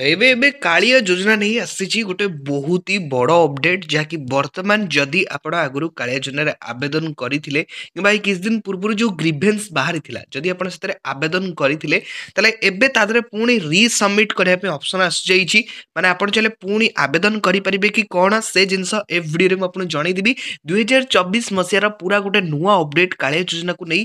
ତେବେ ଏବେ କାଳିଆ ଯୋଜନା ନେଇ ଆସିଛି ଗୋଟେ ବହୁତ ହି ବଡ଼ ଅପଡେଟ୍ ଯାହାକି ବର୍ତ୍ତମାନ ଯଦି ଆପଣ ଆଗରୁ କାଳିଆ ଯୋଜନାରେ ଆବେଦନ କରିଥିଲେ କିମ୍ବା ଏଇ କିଛି ଦିନ ପୂର୍ବରୁ ଯେଉଁ ଗ୍ରିଭେନ୍ସ ବାହାରିଥିଲା ଯଦି ଆପଣ ସେଥିରେ ଆବେଦନ କରିଥିଲେ ତାହେଲେ ଏବେ ତା ଦେହରେ ପୁଣି ରିସବମିଟ୍ କରିବା ପାଇଁ ଅପସନ୍ ଆସିଯାଇଛି ମାନେ ଆପଣ ଚାହିଁଲେ ପୁଣି ଆବେଦନ କରିପାରିବେ କି କ'ଣ ସେ ଜିନିଷ ଏ ଭିଡ଼ିଓରେ ମୁଁ ଆପଣଙ୍କୁ ଜଣେଇଦେବି ଦୁଇହଜାର ଚବିଶ ମସିହାର ପୁରା ଗୋଟେ ନୂଆ ଅପଡେଟ୍ କାଳିଆ ଯୋଜନାକୁ ନେଇ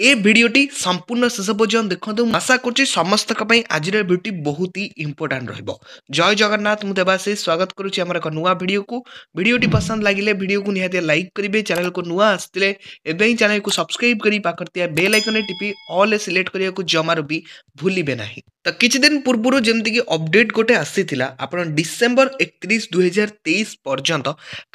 ଏ ଭିଡ଼ିଓଟି ସମ୍ପୂର୍ଣ୍ଣ ଶେଷ ପର୍ଯ୍ୟନ୍ତ ଦେଖନ୍ତୁ ମୁଁ ଆଶା କରୁଛି ସମସ୍ତଙ୍କ ପାଇଁ ଆଜିର ଭିଡ଼ିଓଟି ବହୁତ ହି ଇମ୍ପୋର୍ଟାଣ୍ଟ ରହିବ ଜୟ ଜଗନ୍ନାଥ ମୁଁ ଦେବାଶିଷ ସ୍ୱାଗତ କରୁଛି ଆମର ଏକ ନୂଆ ଭିଡ଼ିଓକୁ ଭିଡ଼ିଓଟି ପସନ୍ଦ ଲାଗିଲେ ଭିଡ଼ିଓକୁ ନିହାତି ଲାଇକ୍ କରିବେ ଚ୍ୟାନେଲକୁ ନୂଆ ଆସିଥିଲେ ଏବେ ହିଁ ଚ୍ୟାନେଲକୁ ସବସ୍କ୍ରାଇବ୍ କରି ପାଖରେ ଥିବା ବେଲ୍ ଆଇକନ୍ରେ ଟିପି ଅଲ୍ରେ ସିଲେକ୍ଟ କରିବାକୁ ଜମାରୁ ବି ଭୁଲିବେ ନାହିଁ ତ କିଛିଦିନ ପୂର୍ବରୁ ଯେମିତିକି ଅପଡ଼େଟ୍ ଗୋଟେ ଆସିଥିଲା ଆପଣ ଡିସେମ୍ବର ଏକତିରିଶ ଦୁଇହଜାର ତେଇଶ ପର୍ଯ୍ୟନ୍ତ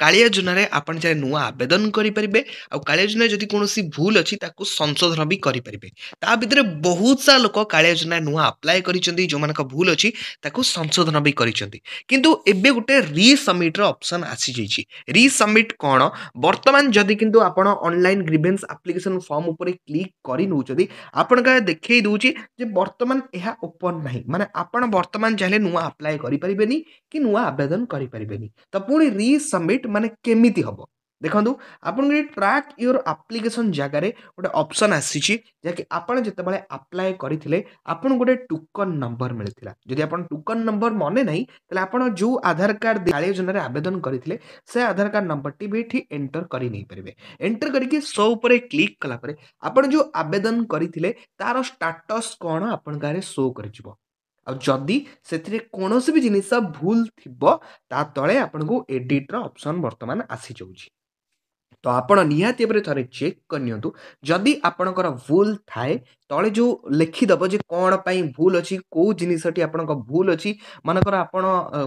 କାଳିଆ ଯୋଜନାରେ ଆପଣ ଚାହିଁଲେ ନୂଆ ଆବେଦନ କରିପାରିବେ ଆଉ କାଳିଆ ଯୋଜନାରେ ଯଦି କୌଣସି ଭୁଲ ଅଛି ତାକୁ ସଂଶୋଧନ ବି କରିପାରିବେ ତା ଭିତରେ ବହୁତ ସାରା ଲୋକ କାଳିଆ ଯୋଜନାରେ ନୂଆ ଆପ୍ଲାଏ କରିଛନ୍ତି ଯେଉଁମାନଙ୍କ ଭୁଲ ଅଛି ତାକୁ ସଂଶୋଧନ ବି କରିଛନ୍ତି କିନ୍ତୁ ଏବେ ଗୋଟେ ରିସବମିଟ୍ର ଅପସନ୍ ଆସିଯାଇଛି ରିସବମିଟ୍ କ'ଣ ବର୍ତ୍ତମାନ ଯଦି କିନ୍ତୁ ଆପଣ ଅନଲାଇନ୍ ଗ୍ରିଭେନ୍ସ ଆପ୍ଲିକେସନ୍ ଫର୍ମ ଉପରେ କ୍ଲିକ୍ କରିନେଉଛନ୍ତି ଆପଣଙ୍କ ଦେଖେଇ ଦେଉଛି ଯେ ବର୍ତ୍ତମାନ ଏହା ଓପନ୍ ନାହିଁ ମାନେ ଆପଣ ବର୍ତ୍ତମାନ ଚାହିଁଲେ ନୂଆ ଆପ୍ଲାଏ କରିପାରିବେନି କି ନୂଆ ଆବେଦନ କରିପାରିବେନି ତ ପୁଣି ରିସବମିଟ୍ ମାନେ କେମିତି ହେବ ଦେଖନ୍ତୁ ଆପଣଙ୍କୁ ଏଠି ଟ୍ରାକ୍ ୟୋର୍ ଆପ୍ଲିକେସନ୍ ଜାଗାରେ ଗୋଟେ ଅପସନ୍ ଆସିଛି ଯାହାକି ଆପଣ ଯେତେବେଳେ ଆପ୍ଲାଏ କରିଥିଲେ ଆପଣଙ୍କୁ ଗୋଟେ ଟୋକନ୍ ନମ୍ବର ମିଳିଥିଲା ଯଦି ଆପଣ ଟୋକନ୍ ନମ୍ବର ମନେ ନାହିଁ ତାହେଲେ ଆପଣ ଯେଉଁ ଆଧାର କାର୍ଡ଼ କାଳିଆ ଯୋଜନାରେ ଆବେଦନ କରିଥିଲେ ସେ ଆଧାର କାର୍ଡ଼ ନମ୍ବରଟି ବି ଏଠି ଏଣ୍ଟର କରି ନେଇପାରିବେ ଏଣ୍ଟର କରିକି ସୋ ଉପରେ କ୍ଲିକ୍ କଲା ପରେ ଆପଣ ଯେଉଁ ଆବେଦନ କରିଥିଲେ ତାର ଷ୍ଟାଟସ୍ କ'ଣ ଆପଣଙ୍କ ଆରେ ସୋ କରିଯିବ ଆଉ ଯଦି ସେଥିରେ କୌଣସି ବି ଜିନିଷ ଭୁଲ ଥିବ ତା ତଳେ ଆପଣଙ୍କୁ ଏଡ଼ିଟ୍ର ଅପସନ୍ ବର୍ତ୍ତମାନ ଆସିଯାଉଛି ତ ଆପଣ ନିହାତି ଭାବରେ ଥରେ ଚେକ୍ କରିନିଅନ୍ତୁ ଯଦି ଆପଣଙ୍କର ଭୁଲ ଥାଏ ତଳେ ଯେଉଁ ଲେଖିଦେବ ଯେ କ'ଣ ପାଇଁ ଭୁଲ ଅଛି କେଉଁ ଜିନିଷଟି ଆପଣଙ୍କ ଭୁଲ ଅଛି ମନେକର ଆପଣ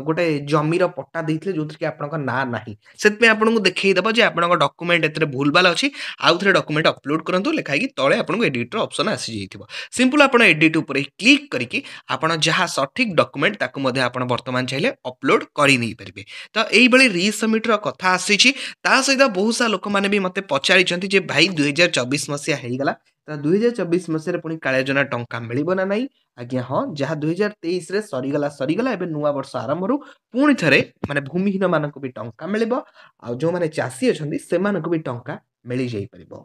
ଗୋଟେ ଜମିର ପଟ୍ଟା ଦେଇଥିଲେ ଯେଉଁଥିରେ କି ଆପଣଙ୍କ ନାଁ ନାହିଁ ସେଥିପାଇଁ ଆପଣଙ୍କୁ ଦେଖେଇଦେବ ଯେ ଆପଣଙ୍କ ଡକୁମେଣ୍ଟ ଏଥିରେ ଭୁଲଭାଲ ଅଛି ଆଉ ଥରେ ଡକୁମେଣ୍ଟ ଅପଲୋଡ଼ କରନ୍ତୁ ଲେଖାଇକି ତଳେ ଆପଣଙ୍କୁ ଏଡ଼ିଟ୍ର ଅପସନ୍ ଆସିଯାଇଥିବ ସିମ୍ପଲ୍ ଆପଣ ଏଡ଼ିଟ୍ ଉପରେ କ୍ଲିକ୍ କରିକି ଆପଣ ଯାହା ସଠିକ୍ ଡକୁମେଣ୍ଟ ତାକୁ ମଧ୍ୟ ଆପଣ ବର୍ତ୍ତମାନ ଚାହିଁଲେ ଅପଲୋଡ଼ କରି ନେଇପାରିବେ ତ ଏଇଭଳି ରିସବମିଟ୍ର କଥା ଆସିଛି ତା ସହିତ ବହୁତ ସାରା ଲୋକମାନେ ବି ମୋତେ ପଚାରିଛନ୍ତି ଯେ ଭାଇ ଦୁଇହଜାର ଚବିଶ ମସିହା ହେଇଗଲା ତ ଦୁଇହଜାର ଚବିଶ ମସିହାରେ ପୁଣି କାଳିଆ ଯୋଜନା ଟଙ୍କା ମିଳିବ ନା ନାହିଁ ଆଜ୍ଞା ହଁ ଯାହା ଦୁଇହଜାର ତେଇଶରେ ସରିଗଲା ସରିଗଲା ଏବେ ନୂଆ ବର୍ଷ ଆରମ୍ଭରୁ ପୁଣି ଥରେ ମାନେ ଭୂମିହୀନମାନଙ୍କୁ ବି ଟଙ୍କା ମିଳିବ ଆଉ ଯେଉଁମାନେ ଚାଷୀ ଅଛନ୍ତି ସେମାନଙ୍କୁ ବି ଟଙ୍କା ମିଳିଯାଇପାରିବ